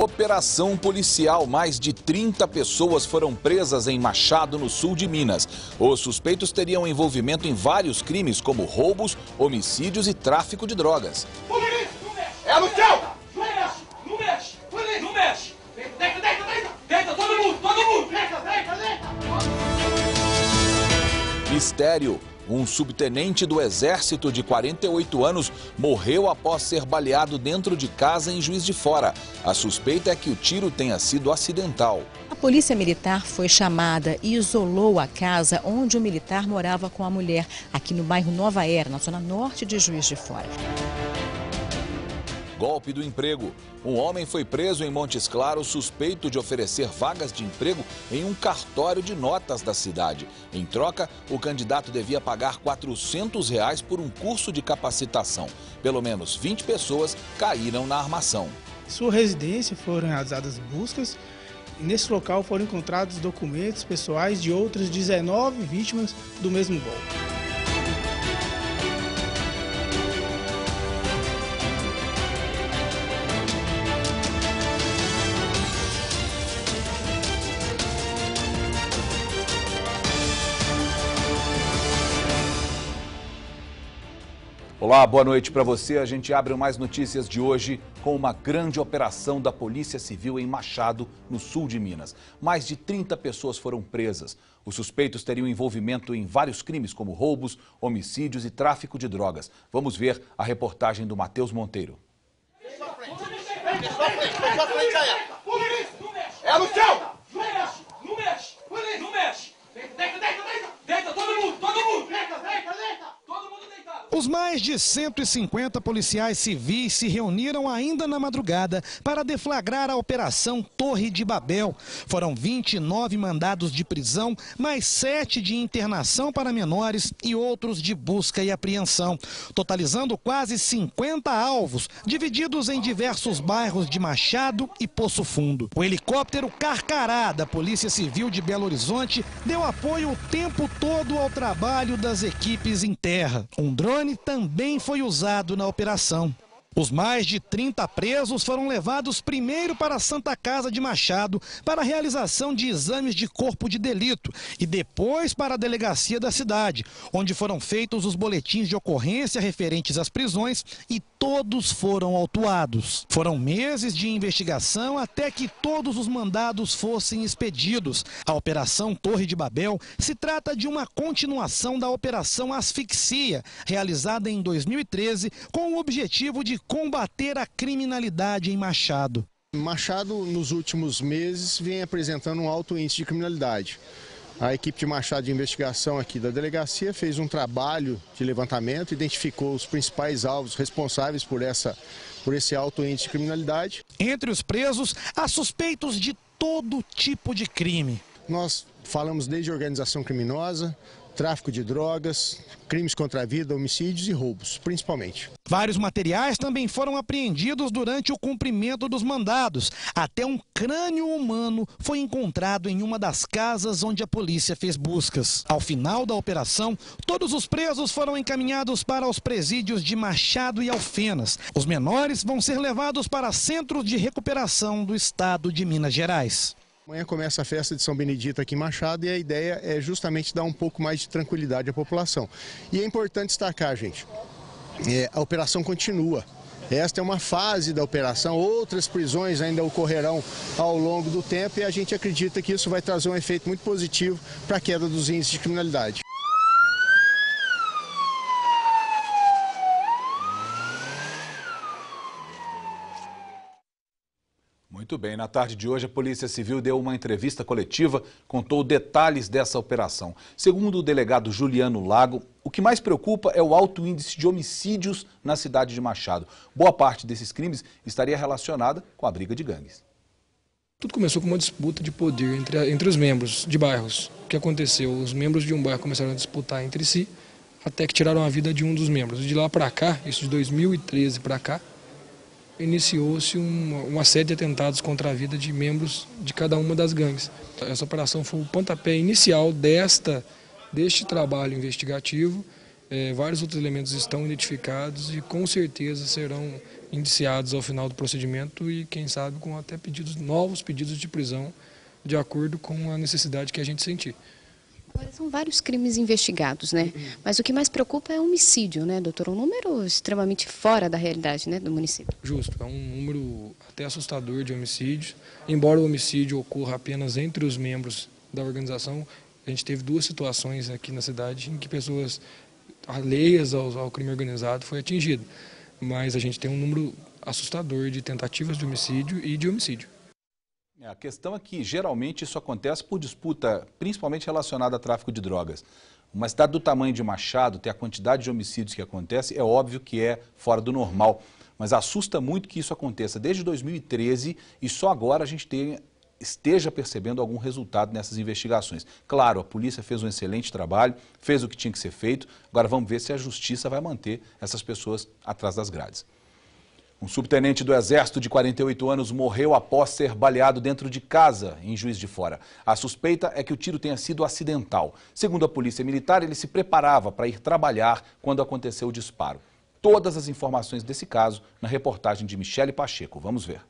Operação policial: mais de 30 pessoas foram presas em Machado, no sul de Minas. Os suspeitos teriam envolvimento em vários crimes, como roubos, homicídios e tráfico de drogas. É no chão! Mistério um subtenente do Exército de 48 anos morreu após ser baleado dentro de casa em Juiz de Fora. A suspeita é que o tiro tenha sido acidental. A polícia militar foi chamada e isolou a casa onde o militar morava com a mulher, aqui no bairro Nova Era, na zona norte de Juiz de Fora golpe do emprego. Um homem foi preso em Montes Claros suspeito de oferecer vagas de emprego em um cartório de notas da cidade. Em troca, o candidato devia pagar R$ 400 reais por um curso de capacitação. Pelo menos 20 pessoas caíram na armação. Sua residência foram realizadas buscas. E nesse local foram encontrados documentos pessoais de outras 19 vítimas do mesmo golpe. Olá, boa noite para você. A gente abre mais notícias de hoje com uma grande operação da Polícia Civil em Machado, no sul de Minas. Mais de 30 pessoas foram presas. Os suspeitos teriam envolvimento em vários crimes, como roubos, homicídios e tráfico de drogas. Vamos ver a reportagem do Matheus Monteiro. É no chão! Os mais de 150 policiais civis se reuniram ainda na madrugada para deflagrar a Operação Torre de Babel. Foram 29 mandados de prisão, mais 7 de internação para menores e outros de busca e apreensão, totalizando quase 50 alvos, divididos em diversos bairros de Machado e Poço Fundo. O helicóptero Carcará da Polícia Civil de Belo Horizonte deu apoio o tempo todo ao trabalho das equipes em terra. Um drone drone também foi usado na operação. Os mais de 30 presos foram levados primeiro para a Santa Casa de Machado para a realização de exames de corpo de delito e depois para a delegacia da cidade, onde foram feitos os boletins de ocorrência referentes às prisões e todos foram autuados. Foram meses de investigação até que todos os mandados fossem expedidos. A Operação Torre de Babel se trata de uma continuação da Operação Asfixia, realizada em 2013 com o objetivo de combater a criminalidade em Machado. Machado, nos últimos meses, vem apresentando um alto índice de criminalidade. A equipe de Machado de Investigação aqui da delegacia fez um trabalho de levantamento, identificou os principais alvos responsáveis por, essa, por esse alto índice de criminalidade. Entre os presos, há suspeitos de todo tipo de crime. Nós falamos desde organização criminosa, tráfico de drogas, crimes contra a vida, homicídios e roubos, principalmente. Vários materiais também foram apreendidos durante o cumprimento dos mandados. Até um crânio humano foi encontrado em uma das casas onde a polícia fez buscas. Ao final da operação, todos os presos foram encaminhados para os presídios de Machado e Alfenas. Os menores vão ser levados para centros de recuperação do estado de Minas Gerais. Amanhã começa a festa de São Benedito aqui em Machado e a ideia é justamente dar um pouco mais de tranquilidade à população. E é importante destacar, gente, é, a operação continua. Esta é uma fase da operação, outras prisões ainda ocorrerão ao longo do tempo e a gente acredita que isso vai trazer um efeito muito positivo para a queda dos índices de criminalidade. Muito bem. Na tarde de hoje, a Polícia Civil deu uma entrevista coletiva, contou detalhes dessa operação. Segundo o delegado Juliano Lago, o que mais preocupa é o alto índice de homicídios na cidade de Machado. Boa parte desses crimes estaria relacionada com a briga de gangues. Tudo começou com uma disputa de poder entre, entre os membros de bairros. O que aconteceu? Os membros de um bairro começaram a disputar entre si, até que tiraram a vida de um dos membros. De lá para cá, isso de 2013 para cá, iniciou-se uma, uma, série de atentados contra a vida de membros de cada uma das gangues. Essa operação foi o pontapé inicial desta, deste trabalho investigativo. É, vários outros elementos estão identificados e com certeza serão indiciados ao final do procedimento e, quem sabe, com até pedidos, novos pedidos de prisão, de acordo com a necessidade que a gente sentir. Agora, são vários crimes investigados, né? Uhum. Mas o que mais preocupa é homicídio, né, doutor? Um número extremamente fora da realidade né, do município. Justo, é um número até assustador de homicídios. Embora o homicídio ocorra apenas entre os membros da organização, a gente teve duas situações aqui na cidade em que pessoas alheias ao, ao crime organizado foi atingida. Mas a gente tem um número assustador de tentativas de homicídio e de homicídio. É, a questão é que geralmente isso acontece por disputa, principalmente relacionada a tráfico de drogas. Uma cidade do tamanho de Machado, ter a quantidade de homicídios que acontece, é óbvio que é fora do normal. Mas assusta muito que isso aconteça desde 2013 e só agora a gente tem, esteja percebendo algum resultado nessas investigações. Claro, a polícia fez um excelente trabalho, fez o que tinha que ser feito, agora vamos ver se a justiça vai manter essas pessoas atrás das grades. Um subtenente do Exército de 48 anos morreu após ser baleado dentro de casa, em Juiz de Fora. A suspeita é que o tiro tenha sido acidental. Segundo a Polícia Militar, ele se preparava para ir trabalhar quando aconteceu o disparo. Todas as informações desse caso na reportagem de Michele Pacheco. Vamos ver.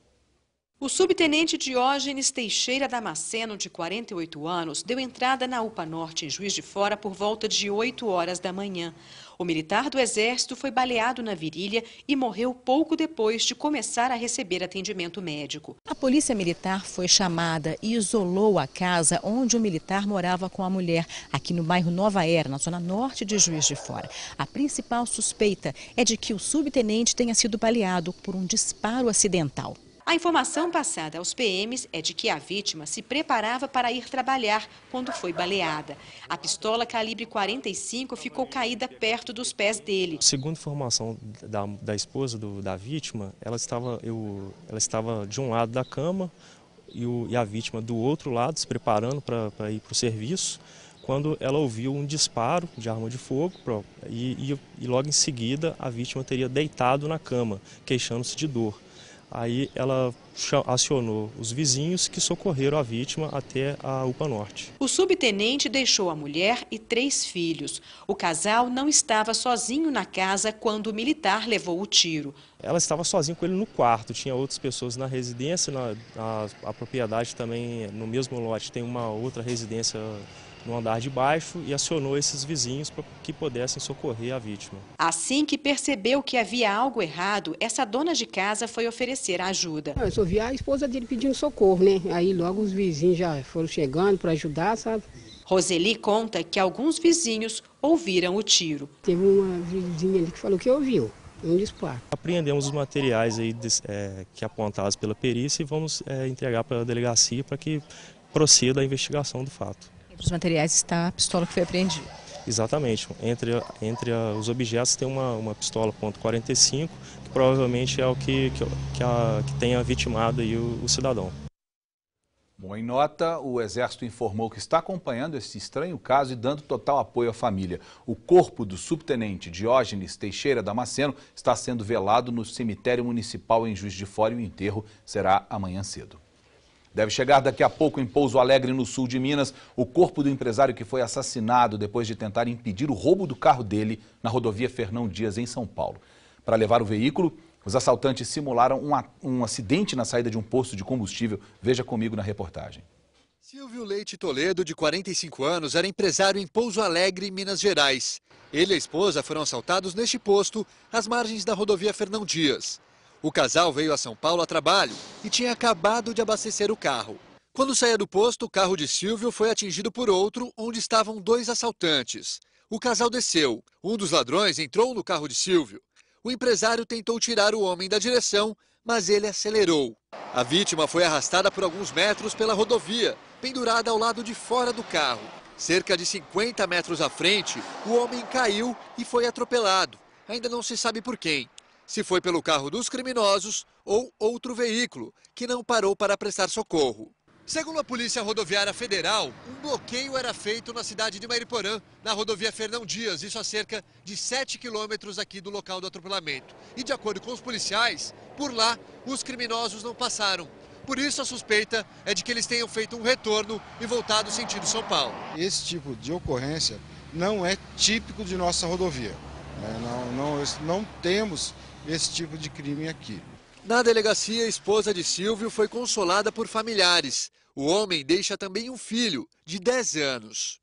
O subtenente Diógenes Teixeira Damasceno, de 48 anos, deu entrada na UPA Norte, em Juiz de Fora, por volta de 8 horas da manhã. O militar do Exército foi baleado na virilha e morreu pouco depois de começar a receber atendimento médico. A polícia militar foi chamada e isolou a casa onde o militar morava com a mulher, aqui no bairro Nova Era, na zona norte de Juiz de Fora. A principal suspeita é de que o subtenente tenha sido baleado por um disparo acidental. A informação passada aos PMs é de que a vítima se preparava para ir trabalhar quando foi baleada. A pistola calibre 45 ficou caída perto dos pés dele. Segundo informação da, da esposa do, da vítima, ela estava, eu, ela estava de um lado da cama e, o, e a vítima do outro lado, se preparando para ir para o serviço quando ela ouviu um disparo de arma de fogo e, e, e, logo em seguida a vítima teria deitado na cama, queixando-se de dor. Aí ela acionou os vizinhos que socorreram a vítima até a UPA Norte. O subtenente deixou a mulher e três filhos. O casal não estava sozinho na casa quando o militar levou o tiro. Ela estava sozinha com ele no quarto, tinha outras pessoas na residência, na, na a propriedade também, no mesmo lote, tem uma outra residência no andar de baixo e acionou esses vizinhos para que pudessem socorrer a vítima. Assim que percebeu que havia algo errado, essa dona de casa foi oferecer ajuda. Eu só vi a esposa dele pedindo socorro, né? Aí logo os vizinhos já foram chegando para ajudar, sabe? Roseli conta que alguns vizinhos ouviram o tiro. Teve uma vizinha ali que falou que ouviu um disparo. Apreendemos os materiais aí, é, que apontados pela perícia e vamos é, entregar para a delegacia para que proceda a investigação do fato os materiais está a pistola que foi apreendida. Exatamente. Entre, entre os objetos tem uma, uma pistola .45, que provavelmente é o que, que, que, a, que tenha vitimado aí o, o cidadão. Bom, em nota, o Exército informou que está acompanhando esse estranho caso e dando total apoio à família. O corpo do subtenente Diógenes Teixeira Damasceno está sendo velado no cemitério municipal em Juiz de Fora e o enterro será amanhã cedo. Deve chegar daqui a pouco em Pouso Alegre, no sul de Minas, o corpo do empresário que foi assassinado depois de tentar impedir o roubo do carro dele na rodovia Fernão Dias, em São Paulo. Para levar o veículo, os assaltantes simularam um, um acidente na saída de um posto de combustível. Veja comigo na reportagem. Silvio Leite Toledo, de 45 anos, era empresário em Pouso Alegre, Minas Gerais. Ele e a esposa foram assaltados neste posto, às margens da rodovia Fernão Dias. O casal veio a São Paulo a trabalho e tinha acabado de abastecer o carro. Quando saía do posto, o carro de Silvio foi atingido por outro, onde estavam dois assaltantes. O casal desceu. Um dos ladrões entrou no carro de Silvio. O empresário tentou tirar o homem da direção, mas ele acelerou. A vítima foi arrastada por alguns metros pela rodovia, pendurada ao lado de fora do carro. Cerca de 50 metros à frente, o homem caiu e foi atropelado. Ainda não se sabe por quem se foi pelo carro dos criminosos ou outro veículo que não parou para prestar socorro. Segundo a Polícia Rodoviária Federal, um bloqueio era feito na cidade de Mariporã, na rodovia Fernão Dias, isso a cerca de 7 quilômetros aqui do local do atropelamento. E de acordo com os policiais, por lá os criminosos não passaram. Por isso, a suspeita é de que eles tenham feito um retorno e voltado sentido São Paulo. Esse tipo de ocorrência não é típico de nossa rodovia. Né? Não, não, não temos esse tipo de crime aqui. Na delegacia, a esposa de Silvio foi consolada por familiares. O homem deixa também um filho, de 10 anos.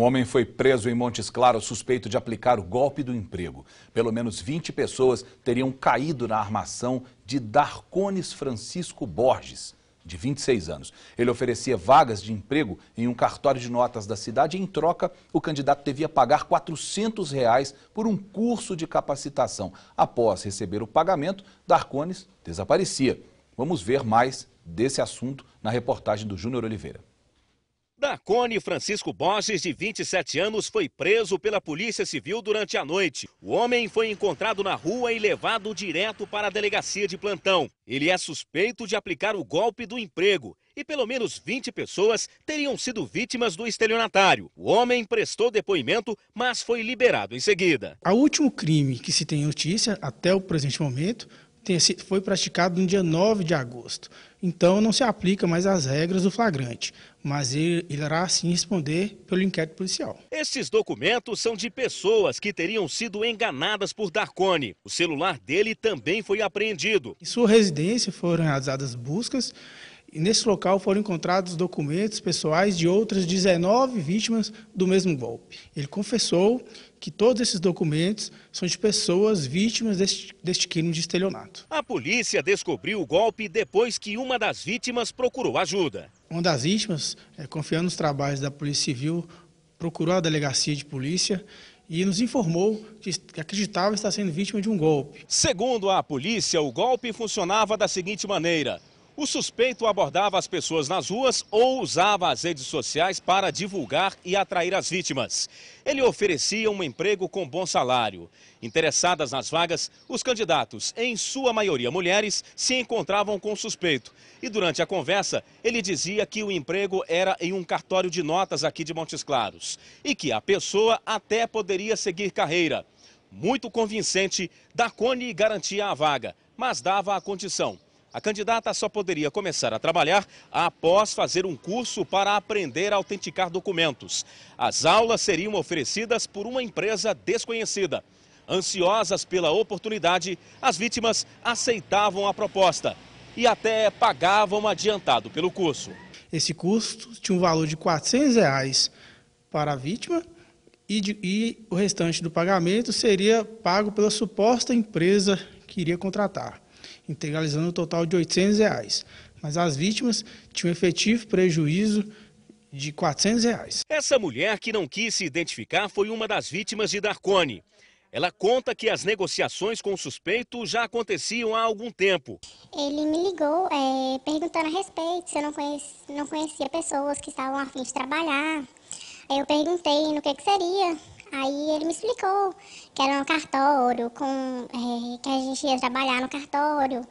Um homem foi preso em Montes Claros suspeito de aplicar o golpe do emprego. Pelo menos 20 pessoas teriam caído na armação de Darcones Francisco Borges, de 26 anos. Ele oferecia vagas de emprego em um cartório de notas da cidade e, em troca, o candidato devia pagar R$ 400 reais por um curso de capacitação. Após receber o pagamento, Darcones desaparecia. Vamos ver mais desse assunto na reportagem do Júnior Oliveira. Dacone Francisco Borges, de 27 anos, foi preso pela Polícia Civil durante a noite. O homem foi encontrado na rua e levado direto para a delegacia de plantão. Ele é suspeito de aplicar o golpe do emprego e pelo menos 20 pessoas teriam sido vítimas do estelionatário. O homem prestou depoimento, mas foi liberado em seguida. O último crime que se tem notícia, até o presente momento, foi praticado no dia 9 de agosto. Então não se aplica mais as regras do flagrante, mas ele irá sim responder pelo inquérito policial. Esses documentos são de pessoas que teriam sido enganadas por Darcone. O celular dele também foi apreendido. Em sua residência foram realizadas buscas e nesse local foram encontrados documentos pessoais de outras 19 vítimas do mesmo golpe. Ele confessou que todos esses documentos são de pessoas vítimas deste, deste, crime de estelionato. A polícia descobriu o golpe depois que uma das vítimas procurou ajuda. Uma das vítimas, é, confiando nos trabalhos da Polícia Civil, procurou a delegacia de polícia e nos informou que acreditava estar sendo vítima de um golpe. Segundo a polícia, o golpe funcionava da seguinte maneira: o suspeito abordava as pessoas nas ruas ou usava as redes sociais para divulgar e atrair as vítimas. Ele oferecia um emprego com bom salário. Interessadas nas vagas, os candidatos, em sua maioria mulheres, se encontravam com o suspeito. E durante a conversa, ele dizia que o emprego era em um cartório de notas aqui de Montes Claros e que a pessoa até poderia seguir carreira. Muito convincente, Dacone garantia a vaga, mas dava a condição a candidata só poderia começar a trabalhar após fazer um curso para aprender a autenticar documentos. As aulas seriam oferecidas por uma empresa desconhecida. Ansiosas pela oportunidade, as vítimas aceitavam a proposta e até pagavam adiantado pelo curso. Esse custo tinha um valor de R$ 400 reais para a vítima e, de, e o restante do pagamento seria pago pela suposta empresa que iria contratar integralizando um total de R$ 800. Reais. Mas as vítimas tinham efetivo prejuízo de 400 reais. Essa mulher que não quis se identificar foi uma das vítimas de Darcone. Ela conta que as negociações com o suspeito já aconteciam há algum tempo. Ele me ligou é, perguntando a respeito, se eu não, conhecia, não conhecia pessoas que estavam a fim de trabalhar. Eu perguntei no que, que seria. Aí ele me explicou que era um cartório, com, é, que a gente ia trabalhar no cartório,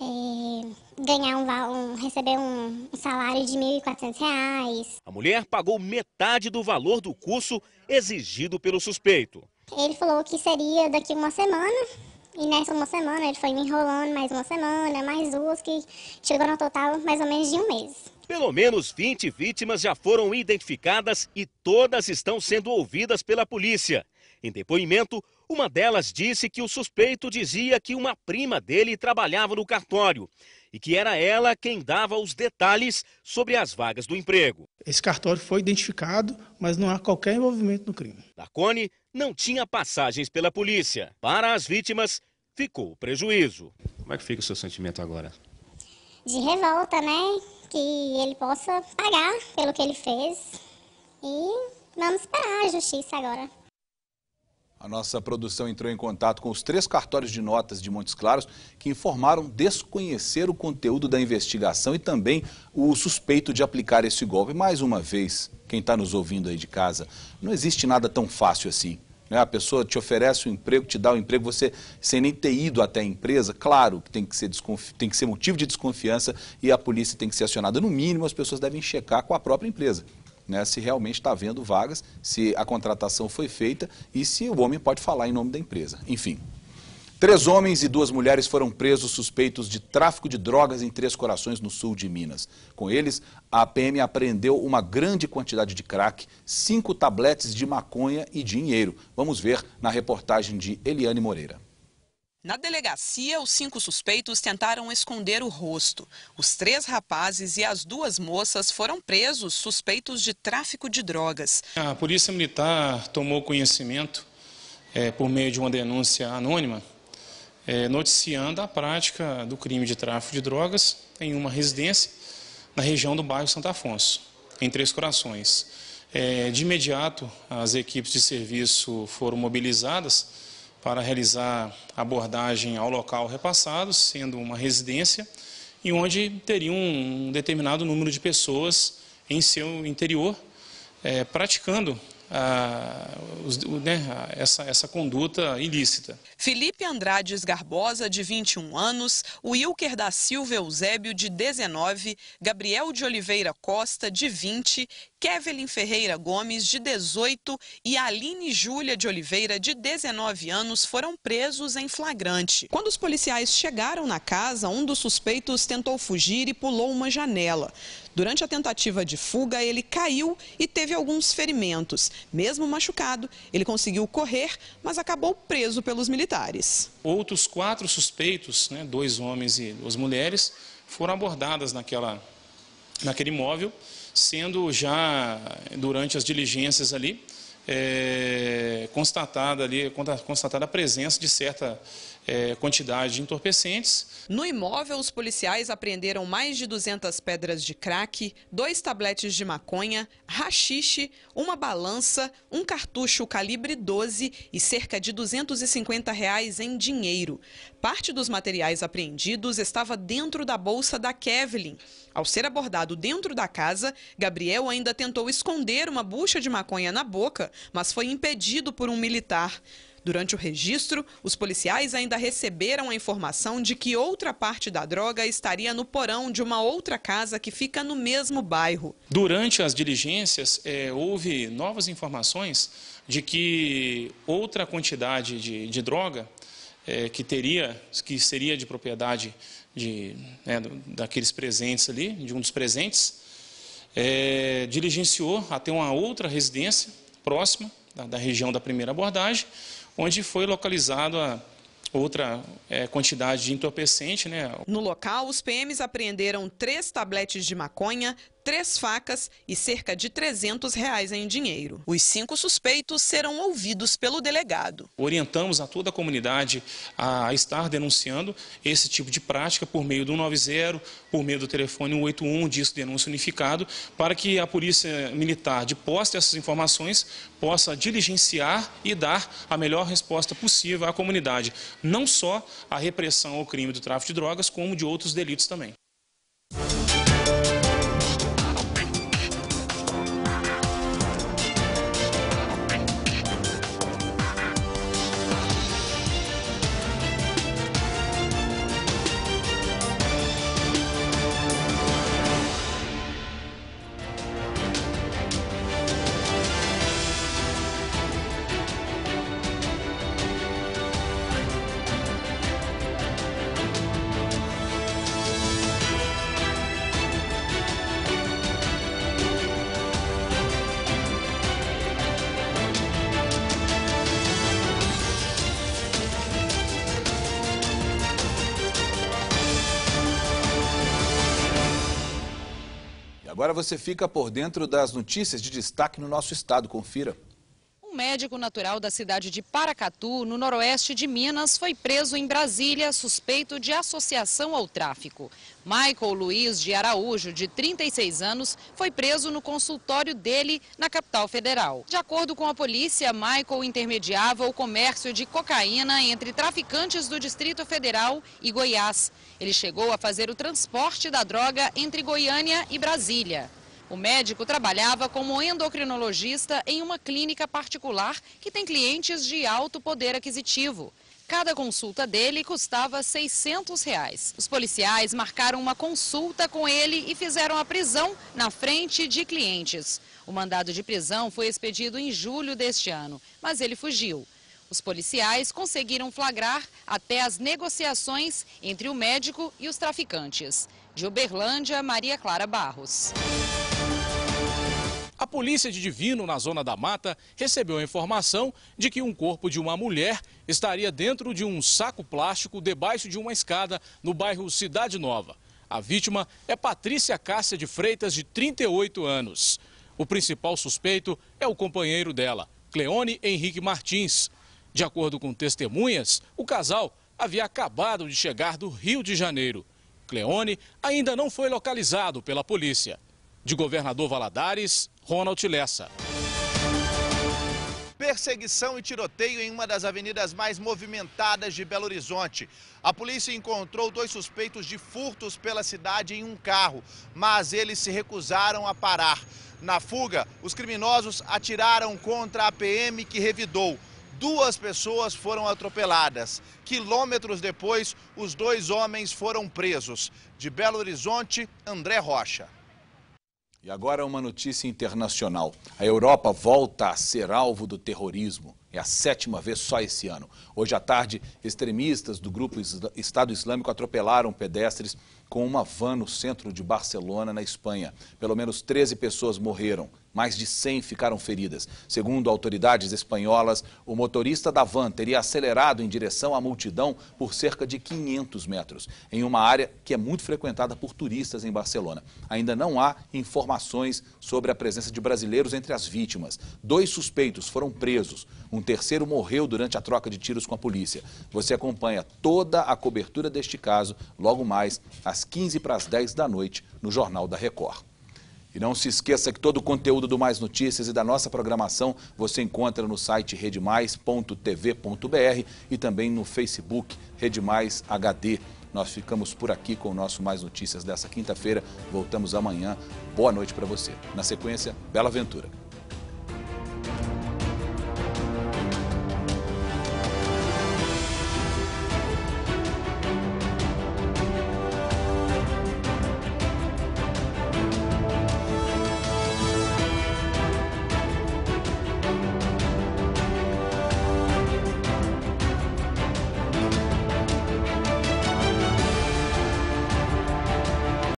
é, ganhar um, um receber um, um salário de R$ 1.400. A mulher pagou metade do valor do curso exigido pelo suspeito. Ele falou que seria daqui uma semana, e nessa uma semana ele foi me enrolando mais uma semana, mais duas, que chegou no total mais ou menos de um mês. Pelo menos 20 vítimas já foram identificadas e todas estão sendo ouvidas pela polícia. Em depoimento, uma delas disse que o suspeito dizia que uma prima dele trabalhava no cartório e que era ela quem dava os detalhes sobre as vagas do emprego. Esse cartório foi identificado, mas não há qualquer envolvimento no crime. Lacone não tinha passagens pela polícia. Para as vítimas, ficou o prejuízo. Como é que fica o seu sentimento agora? De revolta, né? que ele possa pagar pelo que ele fez. E vamos esperar a justiça agora. A nossa produção entrou em contato com os três cartórios de notas de Montes Claros que informaram desconhecer o conteúdo da investigação e também o suspeito de aplicar esse golpe. Mais uma vez, quem está nos ouvindo aí de casa, não existe nada tão fácil assim. Né? A pessoa te oferece um emprego, te dá o um emprego, você sem nem ter ido até a empresa, claro que tem que, ser tem que ser motivo de desconfiança e a polícia tem que ser acionada. No mínimo, as pessoas devem checar com a própria empresa. Né, se realmente está havendo vagas, se a contratação foi feita e se o homem pode falar em nome da empresa. Enfim, Três homens e duas mulheres foram presos suspeitos de tráfico de drogas em Três Corações, no sul de Minas. Com eles, a PM apreendeu uma grande quantidade de crack, cinco tabletes de maconha e dinheiro. Vamos ver na reportagem de Eliane Moreira. Na delegacia, os cinco suspeitos tentaram esconder o rosto. Os três rapazes e as duas moças foram presos suspeitos de tráfico de drogas. A Polícia Militar tomou conhecimento, é, por meio de uma denúncia anônima, é, noticiando a prática do crime de tráfico de drogas em uma residência na região do bairro Santo Afonso, em Três Corações. É, de imediato, as equipes de serviço foram mobilizadas para realizar abordagem ao local repassado, sendo uma residência, e onde teriam um determinado número de pessoas em seu interior é, praticando os, né, essa, essa conduta ilícita. Felipe Andrades Garbosa, de 21 anos, Wilker da Silva Eusébio, de 19, Gabriel de Oliveira Costa, de 20, Kevelin Ferreira Gomes, de 18, e Aline Júlia de Oliveira, de 19 anos, foram presos em flagrante. Quando os policiais chegaram na casa, um dos suspeitos tentou fugir e pulou uma janela. Durante a tentativa de fuga, ele caiu e teve alguns ferimentos. Mesmo machucado, ele conseguiu correr, mas acabou preso pelos militares. Outros quatro suspeitos, né, dois homens e duas mulheres, foram abordadas naquela, naquele imóvel, sendo já durante as diligências ali, é, constatada ali, constatada a presença de certa é, quantidade de entorpecentes. No imóvel, os policiais apreenderam mais de 200 pedras de crack, dois tabletes de maconha, rachixe, uma balança, um cartucho calibre 12 e cerca de 250 reais em dinheiro. Parte dos materiais apreendidos estava dentro da bolsa da Kevlin. Ao ser abordado dentro da casa, Gabriel ainda tentou esconder uma bucha de maconha na boca, mas foi impedido por um militar. Durante o registro, os policiais ainda receberam a informação de que outra parte da droga estaria no porão de uma outra casa que fica no mesmo bairro. Durante as diligências, é, houve novas informações de que outra quantidade de, de droga é, que teria, que seria de propriedade de, né, daqueles presentes ali, de um dos presentes, é, diligenciou até uma outra residência próxima da, da região da primeira abordagem, onde foi localizado a outra é, quantidade de entorpecente. Né? No local, os PMs apreenderam três tabletes de maconha, três facas e cerca de 300 reais em dinheiro. Os cinco suspeitos serão ouvidos pelo delegado. Orientamos a toda a comunidade a estar denunciando esse tipo de prática por meio do 190, por meio do telefone 181, disco denúncia unificado, para que a polícia militar, de posse dessas informações, possa diligenciar e dar a melhor resposta possível à comunidade, não só à repressão ao crime do tráfico de drogas, como de outros delitos também. Agora você fica por dentro das notícias de destaque no nosso estado. Confira. Um médico natural da cidade de Paracatu, no noroeste de Minas, foi preso em Brasília, suspeito de associação ao tráfico. Michael Luiz de Araújo, de 36 anos, foi preso no consultório dele na capital federal. De acordo com a polícia, Michael intermediava o comércio de cocaína entre traficantes do Distrito Federal e Goiás. Ele chegou a fazer o transporte da droga entre Goiânia e Brasília. O médico trabalhava como endocrinologista em uma clínica particular que tem clientes de alto poder aquisitivo. Cada consulta dele custava 600. Reais. Os policiais marcaram uma consulta com ele e fizeram a prisão na frente de clientes. O mandado de prisão foi expedido em julho deste ano, mas ele fugiu. Os policiais conseguiram flagrar até as negociações entre o médico e os traficantes. De Uberlândia, Maria Clara Barros. A polícia de Divino, na zona da mata, recebeu a informação de que um corpo de uma mulher estaria dentro de um saco plástico debaixo de uma escada no bairro Cidade Nova. A vítima é Patrícia Cássia de Freitas, de 38 anos. O principal suspeito é o companheiro dela, Cleone Henrique Martins. De acordo com testemunhas, o casal havia acabado de chegar do Rio de Janeiro. Cleone ainda não foi localizado pela polícia. De Governador Valadares, Ronald Lessa. Perseguição e tiroteio em uma das avenidas mais movimentadas de Belo Horizonte. A polícia encontrou dois suspeitos de furtos pela cidade em um carro, mas eles se recusaram a parar. Na fuga, os criminosos atiraram contra a PM que revidou. Duas pessoas foram atropeladas. Quilômetros depois, os dois homens foram presos. De Belo Horizonte, André Rocha. E agora é uma notícia internacional. A Europa volta a ser alvo do terrorismo. É a sétima vez só esse ano. Hoje à tarde, extremistas do grupo Estado Islâmico atropelaram pedestres com uma van no centro de Barcelona, na Espanha. Pelo menos 13 pessoas morreram. Mais de 100 ficaram feridas. Segundo autoridades espanholas, o motorista da van teria acelerado em direção à multidão por cerca de 500 metros, em uma área que é muito frequentada por turistas em Barcelona. Ainda não há informações sobre a presença de brasileiros entre as vítimas. Dois suspeitos foram presos. Um terceiro morreu durante a troca de tiros com a polícia. Você acompanha toda a cobertura deste caso logo mais às 15 para as 10 da noite no Jornal da Record. E não se esqueça que todo o conteúdo do Mais Notícias e da nossa programação você encontra no site redemais.tv.br e também no Facebook Redemais HD. Nós ficamos por aqui com o nosso Mais Notícias dessa quinta-feira. Voltamos amanhã. Boa noite para você. Na sequência, Bela Aventura.